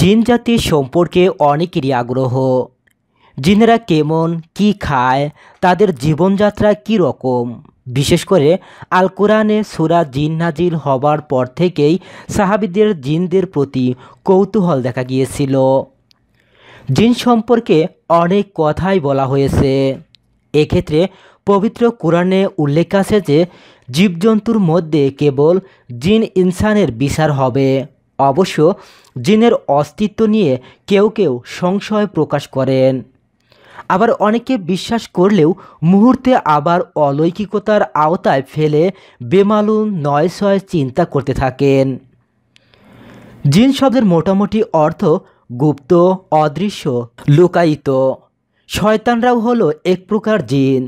জিন জাতি সম্পর্কে অনেকেরই আগ্রহ জিনেরা কেমন কি খায় তাদের জীবনযাত্রা কি রকম বিশেষ করে আল কোরআনে সুরা জিন নাজিল হবার পর থেকেই সাহাবিদের জিনদের প্রতি কৌতূহল দেখা গিয়েছিল জিন সম্পর্কে অনেক কথাই বলা হয়েছে এক্ষেত্রে পবিত্র কোরআনে উল্লেখ আছে যে জীবজন্তুর মধ্যে কেবল জিন ইনসানের বিচার হবে অবশ্য জিনের অস্তিত্ব নিয়ে কেউ কেউ সংশয় প্রকাশ করেন আবার অনেকে বিশ্বাস করলেও মুহূর্তে আবার অলৌকিকতার আওতায় ফেলে বেমালুম নয় ছয় চিন্তা করতে থাকেন জিন শব্দের মোটামুটি অর্থ গুপ্ত অদৃশ্য লুকায়িত শয়তানরাও হলো এক প্রকার জিন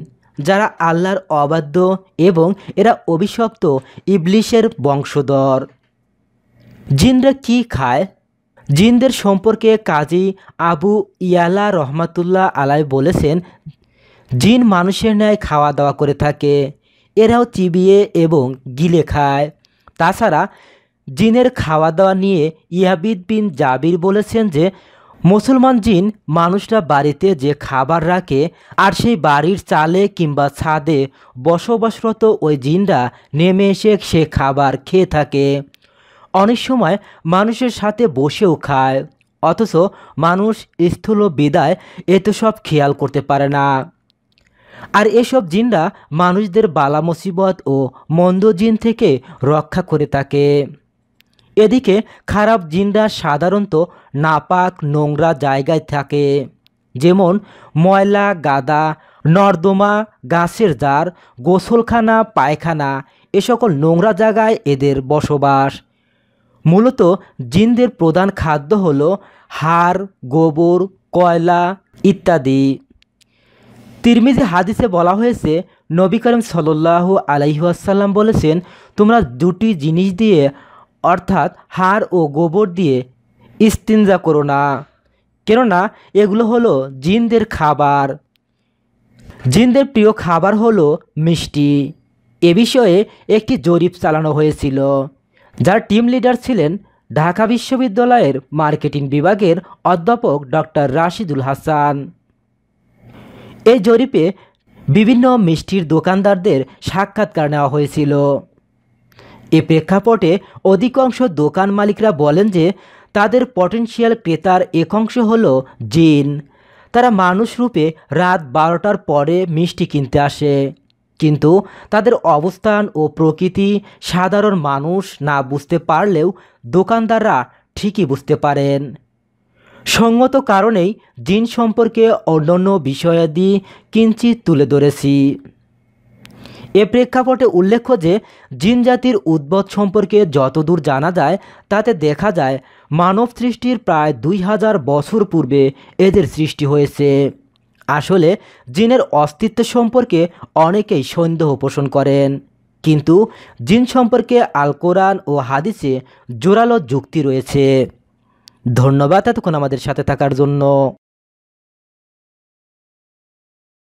যারা আল্লাহর অবাধ্য এবং এরা অভিশপ্ত ইবলিশের বংশধর জিনরা কি খায় জিনদের সম্পর্কে কাজী আবু ইয়ালা রহমাতুল্লাহ আলাই বলেছেন জিন মানুষের ন্যায় খাওয়া দাওয়া করে থাকে এরাও চিবিয়ে এবং গিলে খায় তাছাড়া জিনের খাওয়া দাওয়া নিয়ে ইয়াবিদ বিন জাবির বলেছেন যে মুসলমান জিন মানুষরা বাড়িতে যে খাবার রাখে আর সেই বাড়ির চালে কিংবা ছাদে বসবাসরত ওই জিনরা নেমে এসে সে খাবার খেয়ে থাকে অনেক সময় মানুষের সাথে বসেও খায় অথচ মানুষ স্থূল বিদায় এত সব খেয়াল করতে পারে না আর এসব জিনরা মানুষদের বালা মুসিবত ও মন্দ জিন থেকে রক্ষা করে থাকে এদিকে খারাপ জিনরা সাধারণত নাপাক নোংরা জায়গায় থাকে যেমন ময়লা গাদা নর্দমা গাছের জার গোসলখানা পায়খানা এ সকল নোংরা জায়গায় এদের বসবাস মূলত জিনদের প্রধান খাদ্য হল হাড় গোবর কয়লা ইত্যাদি তিরমিজি হাদিসে বলা হয়েছে নবী করিম সাল্লাহ আলাইহাসাল্লাম বলেছেন তোমরা দুটি জিনিস দিয়ে অর্থাৎ হাড় ও গোবর দিয়ে ইস্তিনজা করো না কেননা এগুলো হলো জিনদের খাবার জিনদের প্রিয় খাবার হলো মিষ্টি এ বিষয়ে একটি জরিপ চালানো হয়েছিল যার টিম লিডার ছিলেন ঢাকা বিশ্ববিদ্যালয়ের মার্কেটিং বিভাগের অধ্যাপক ডক্টর রাশিদুল হাসান এই জরিপে বিভিন্ন মিষ্টির দোকানদারদের সাক্ষাৎকার নেওয়া হয়েছিল এ প্রেক্ষাপটে অধিকাংশ দোকান মালিকরা বলেন যে তাদের পটেনশিয়াল ক্রেতার এক অংশ হল জিন তারা মানুষ রূপে রাত বারোটার পরে মিষ্টি কিনতে আসে কিন্তু তাদের অবস্থান ও প্রকৃতি সাধারণ মানুষ না বুঝতে পারলেও দোকানদাররা ঠিকই বুঝতে পারেন সঙ্গত কারণেই জিন সম্পর্কে অন্যান্য বিষয়াদি কিঞ্চিত তুলে ধরেছি এ প্রেক্ষাপটে উল্লেখ্য যে জিন জাতির উদ্ভব সম্পর্কে যতদূর জানা যায় তাতে দেখা যায় মানব সৃষ্টির প্রায় দুই হাজার বছর পূর্বে এদের সৃষ্টি হয়েছে আসলে জিনের অস্তিত্ব সম্পর্কে অনেকেই সন্দেহ পোষণ করেন কিন্তু জিন সম্পর্কে আল কোরআন ও হাদিসে জোরালো যুক্তি রয়েছে ধন্যবাদ এতক্ষণ আমাদের সাথে থাকার জন্য